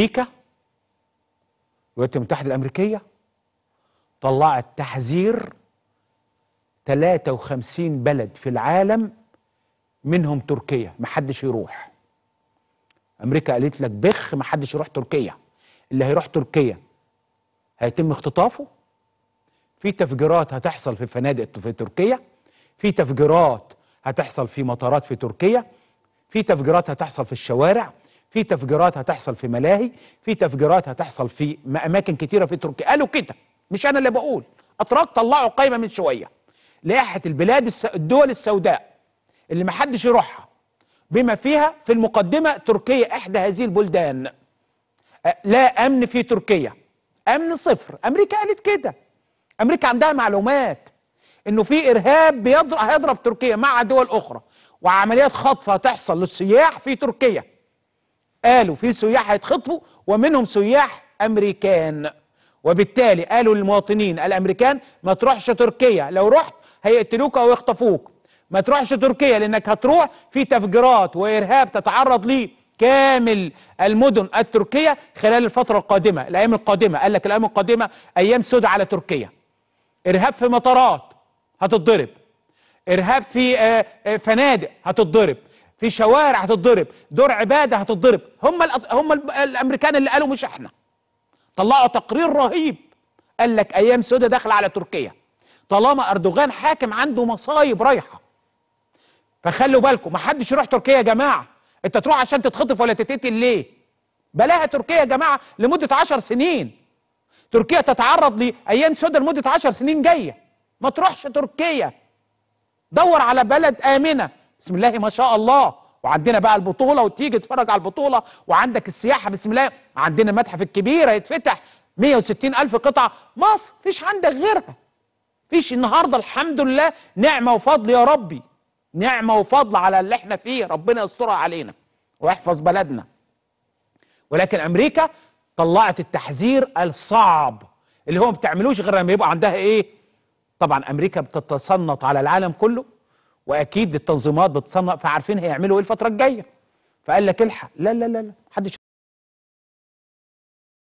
امريكا الولايات المتحده الامريكيه طلعت تحذير 53 بلد في العالم منهم تركيا محدش يروح امريكا قالت لك بخ محدش يروح تركيا اللي هيروح تركيا هيتم اختطافه في تفجيرات هتحصل في فنادق في تركيا في تفجيرات هتحصل في مطارات في تركيا في تفجيرات هتحصل في الشوارع في تفجيرات هتحصل في ملاهي في تفجيرات هتحصل في اماكن كتيره في تركيا قالوا كده مش انا اللي بقول اتراك طلعوا قائمه من شويه لائحه البلاد الس... الدول السوداء اللي محدش يروحها بما فيها في المقدمه تركيا احدى هذه البلدان لا امن في تركيا امن صفر امريكا قالت كده امريكا عندها معلومات انه في ارهاب بيضرب هيضرب تركيا مع دول اخرى وعمليات خطف هتحصل للسياح في تركيا قالوا في سياح هيتخطفوا ومنهم سياح امريكان وبالتالي قالوا للمواطنين الامريكان ما تروحش تركيا لو رحت هيقتلوك او يخطفوك ما تروحش تركيا لانك هتروح في تفجيرات وارهاب تتعرض ليه كامل المدن التركيه خلال الفتره القادمه الايام القادمه قال لك الايام القادمه ايام سود على تركيا ارهاب في مطارات هتتضرب ارهاب في آه، آه، فنادق هتتضرب في شوارع هتتضرب دور عباده هتتضرب هم هم الامريكان اللي قالوا مش احنا طلعوا تقرير رهيب قال لك ايام سودا داخله على تركيا طالما اردوغان حاكم عنده مصايب رايحه فخلوا بالكم ما حدش يروح تركيا يا جماعه انت تروح عشان تتخطف ولا تتقتل ليه بلاها تركيا يا جماعه لمده 10 سنين تركيا تتعرض لايام سودا لمده 10 سنين جايه ما تروحش تركيا دور على بلد امنه بسم الله ما شاء الله وعندنا بقى البطوله وتيجي تتفرج على البطوله وعندك السياحه بسم الله عندنا المتحف الكبير هيتفتح 160 الف قطعه مصر فيش عندك غيرها فيش النهارده الحمد لله نعمه وفضل يا ربي نعمه وفضل على اللي احنا فيه ربنا يسترها علينا ويحفظ بلدنا ولكن امريكا طلعت التحذير الصعب اللي هو ما بتعملوش غير لما يبقى عندها ايه طبعا امريكا بتتصنط على العالم كله واكيد التنظيمات بتصنف فعارفين هيعملوا ايه الفتره الجايه فقال لك الحق لا لا لا لا محدش